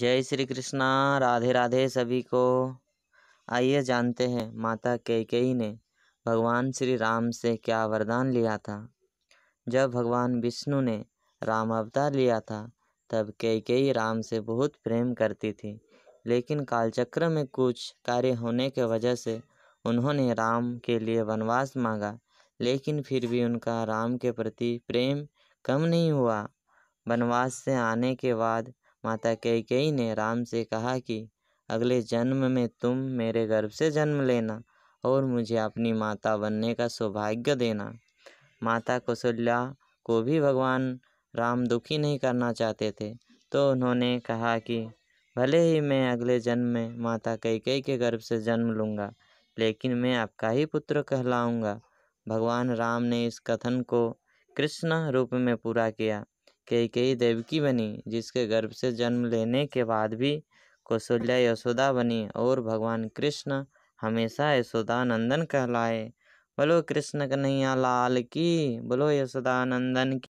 जय श्री कृष्णा राधे राधे सभी को आइए जानते हैं माता कैकेयी ने भगवान श्री राम से क्या वरदान लिया था जब भगवान विष्णु ने राम अवतार लिया था तब कैकेयी राम से बहुत प्रेम करती थी लेकिन कालचक्र में कुछ कार्य होने के वजह से उन्होंने राम के लिए वनवास मांगा लेकिन फिर भी उनका राम के प्रति प्रेम कम नहीं हुआ वनवास से आने के बाद माता कैकेयी ने राम से कहा कि अगले जन्म में तुम मेरे गर्भ से जन्म लेना और मुझे अपनी माता बनने का सौभाग्य देना माता कौशल्या को भी भगवान राम दुखी नहीं करना चाहते थे तो उन्होंने कहा कि भले ही मैं अगले जन्म में माता कैकेयी के गर्भ से जन्म लूँगा लेकिन मैं आपका ही पुत्र कहलाऊँगा भगवान राम ने इस कथन को कृष्ण रूप में पूरा किया कैकेयी देवकी बनी जिसके गर्भ से जन्म लेने के बाद भी कौशल्या यशोदा बनी और भगवान कृष्ण हमेशा यशोदा नंदन कहलाए बोलो कृष्ण कन्हैया लाल की बोलो यशोदा नंदन की